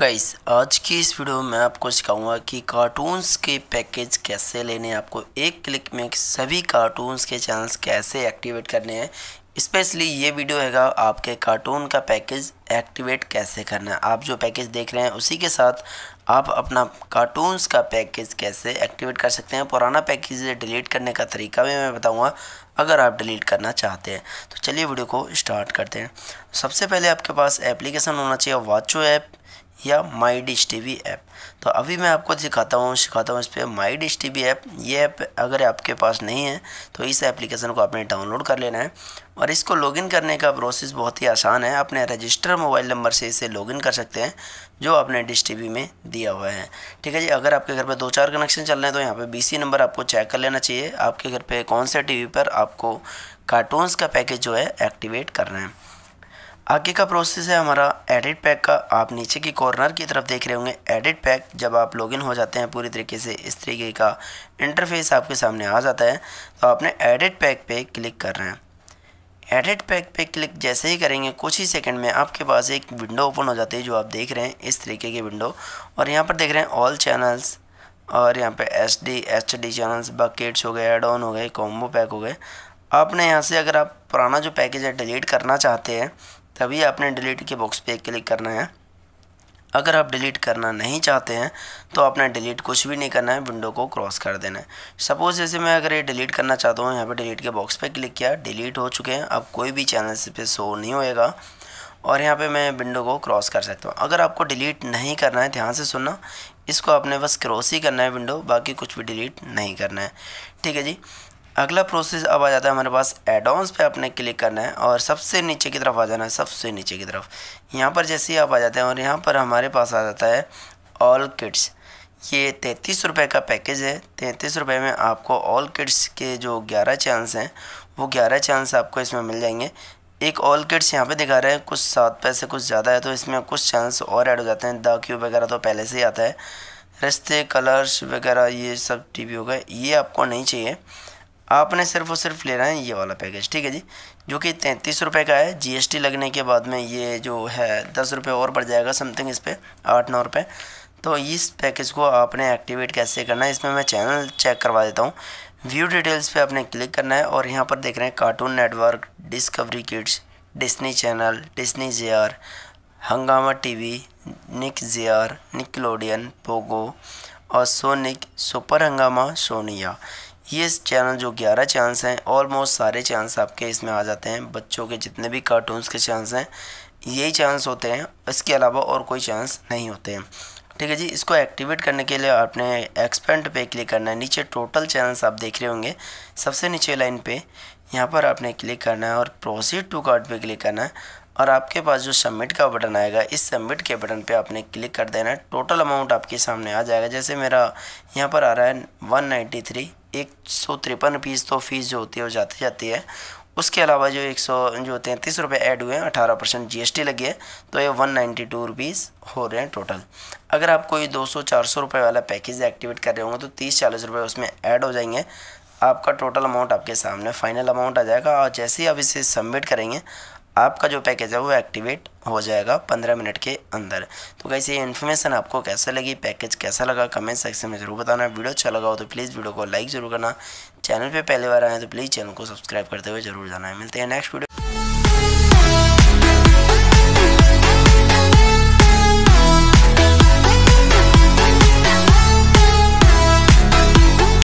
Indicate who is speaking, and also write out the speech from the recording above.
Speaker 1: guys आज की इस वीडियो में मैं आपको सिखाऊंगा कि कार्टून्स के पैकेज कैसे लेने हैं आपको एक क्लिक में सभी कार्टून्स के चैनल्स कैसे एक्टिवेट करने हैं स्पेशली ये वीडियो हैगा आपके कार्टून का पैकेज एक्टिवेट कैसे करना है आप जो पैकेज देख रहे हैं उसी के साथ आप अपना कार्टून्स का पैकेज कैसे एक्टिवेट कर सकते हैं पुराना पैकेज डिलीट करने का तरीका भी मैं बताऊंगा अगर आप डिलीट करना चाहते हैं तो चलिए वीडियो को स्टार्ट करते हैं सबसे पहले आपके पास एप्लीकेशन होना चाहिए वाचो ऐप या माई डिश टी ऐप तो अभी मैं आपको सिखाता हूँ सिखाता हूँ इस पर माई डिश टी ऐप ये ऐप अगर आपके पास नहीं है तो इस एप्लीकेशन को आपने डाउनलोड कर लेना है और इसको लॉगिन करने का प्रोसेस बहुत ही आसान है अपने रजिस्टर मोबाइल नंबर से इसे लॉगिन कर सकते हैं जो आपने डिश टी में दिया हुआ है ठीक है जी अगर आपके घर पर दो चार कनेक्शन चल रहे हैं तो यहाँ पर बी नंबर आपको चेक कर लेना चाहिए आपके घर पर कौन से टी पर आपको कार्टून्स का पैकेज जो है एक्टिवेट करना है आगे का प्रोसेस है हमारा एडिट पैक का आप नीचे की कॉर्नर की तरफ देख रहे होंगे एडिट पैक जब आप लॉगिन हो जाते हैं पूरी तरीके से इस तरीके का इंटरफेस आपके सामने आ जाता है तो आपने एडिट पैक पे क्लिक कर रहे हैं एडिट पैक पे क्लिक जैसे ही करेंगे कुछ ही सेकंड में आपके पास एक विंडो ओपन हो जाती है जो आप देख रहे हैं इस तरीके की विंडो और यहाँ पर देख रहे हैं ऑल चैनल्स और यहाँ पर H D H D channels buckets हो गए एड ऑन हो गए कॉम्बो पैक हो गए आपने यहाँ से अगर आप पुराना जो पैकेज है डिलीट करना चाहते हैं तभी आपने डिलीट के बॉक्स पे क्लिक करना है अगर आप डिलीट करना नहीं चाहते हैं तो आपने डिलीट कुछ भी नहीं करना है विंडो को क्रॉस कर देना है सपोज़ जैसे मैं अगर ये डिलीट करना चाहता हूँ यहाँ पे डिलीट के बॉक्स पे क्लिक किया डिलीट हो चुके हैं अब कोई भी चैनल पे शो नहीं होएगा और यहाँ पे मैं विंडो को क्रॉस कर सकता हूँ अगर आपको डिलीट नहीं करना है ध्यान से सुनना इसको आपने बस क्रॉस ही करना है विंडो बाकी कुछ भी डिलीट नहीं करना है ठीक है जी अगला प्रोसेस अब आ जाता है हमारे पास एडॉन्स पे आपने क्लिक करना है और सबसे नीचे की तरफ आ जाना है सबसे नीचे की तरफ यहाँ पर जैसे ही आप आ जाते हैं और यहाँ पर हमारे पास आ जाता है ऑल किड्स ये तैंतीस रुपये का पैकेज है तैंतीस रुपये में आपको ऑल किड्स के जो ग्यारह चांस हैं वो ग्यारह चांस आपको इसमें मिल जाएंगे एक ऑल किड्स यहाँ पे दिखा रहे हैं कुछ सात पैसे कुछ ज़्यादा है तो इसमें कुछ चांस और ऐड हो जाते हैं द क्यू वगैरह तो पहले से ही आता है रिश्ते कलर्स वगैरह ये सब टी वी हो गए ये आपको नहीं चाहिए आपने सिर्फ और सिर्फ लेना है ये वाला पैकेज ठीक है जी जो कि तैंतीस रुपये का है जीएसटी लगने के बाद में ये जो है दस रुपये और बढ़ जाएगा समथिंग इस पर आठ नौ रुपये तो इस पैकेज को आपने एक्टिवेट कैसे करना है इसमें मैं चैनल चेक करवा देता हूँ व्यू डिटेल्स पे आपने क्लिक करना है और यहाँ पर देख रहे हैं Cartoon Network Discovery Kids Disney channel Disney J Hungama V Nick J Nickelodeon Pogo और सोनिक सुपर हंगामा सोनिया ये चैनल जो ग्यारह चांस हैं ऑलमोस्ट सारे चांस आपके इसमें आ जाते हैं बच्चों के जितने भी कार्टून्स के चांस हैं यही चांस होते हैं इसके अलावा और कोई चांस नहीं होते हैं ठीक है जी इसको एक्टिवेट करने के लिए आपने एक्सपेंड पे क्लिक करना है नीचे टोटल चैनल्स आप देख रहे होंगे सबसे नीचे लाइन पे यहाँ पर आपने क्लिक करना है और प्रोसीड टू कार्ड पे क्लिक करना है और आपके पास जो सबमिट का बटन आएगा इस सबमिट के बटन पे आपने क्लिक कर देना है टोटल अमाउंट आपके सामने आ जाएगा जैसे मेरा यहाँ पर आ रहा है वन नाइन्टी थ्री एक सौ तिरपन रुपीज़ तो फ़ीस जो होती है वो जाती जाती है उसके अलावा जो एक सौ जो तैंतीस रुपये ऐड हुए हैं अठारह परसेंट जी एस टी लगी है तो ये वन नाइन्टी टू रुपीज़ हो रहे हैं टोटल अगर आप कोई दो सौ चार सौ रुपये वाला पैकेज एक्टिवेट कर रहे होंगे तो तीस चालीस रुपये उसमें ऐड हो जाएंगे आपका टोटल अमाउंट आपके सामने फाइनल अमाउंट आ जाएगा और जैसे ही आप इसे सबमिट करेंगे आपका जो पैकेज है वो एक्टिवेट हो जाएगा पंद्रह मिनट के अंदर तो कैसे ये इन्फॉर्मेशन आपको कैसा लगी पैकेज कैसा लगा कमेंट सेक्शन में ज़रूर बताना वीडियो अच्छा लगा हो तो प्लीज़ वीडियो को लाइक ज़रूर करना चैनल पे पहली बार आए तो प्लीज़ चैनल को सब्सक्राइब करते हुए ज़रूर जाना है मिलते हैं नेक्स्ट वीडियो